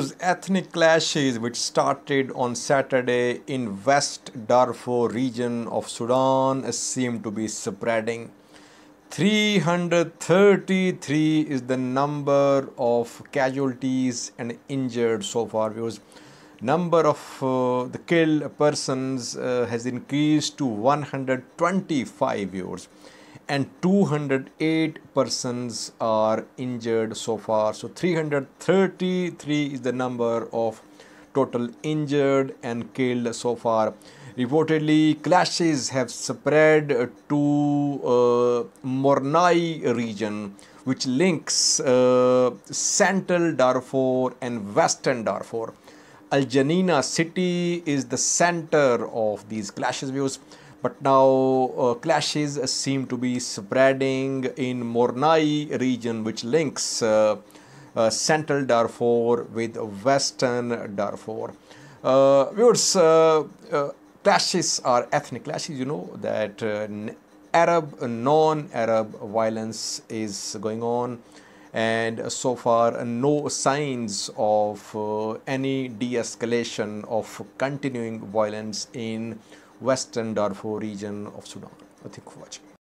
Darfur's ethnic clashes, which started on Saturday in West Darfur region of Sudan, seem to be spreading. 333 is the number of casualties and injured so far Because number of uh, the killed persons uh, has increased to 125 viewers and 208 persons are injured so far so 333 is the number of total injured and killed so far reportedly clashes have spread to uh, mornai region which links uh, central darfur and western darfur al janina city is the center of these clashes views but now uh, clashes seem to be spreading in Mornai region which links uh, uh, central Darfur with western Darfur. Uh, viewers, uh, uh, clashes are ethnic clashes, you know that Arab, non-Arab violence is going on and so far no signs of any de-escalation of continuing violence in western Darfur region of Sudan. Thank you for watching.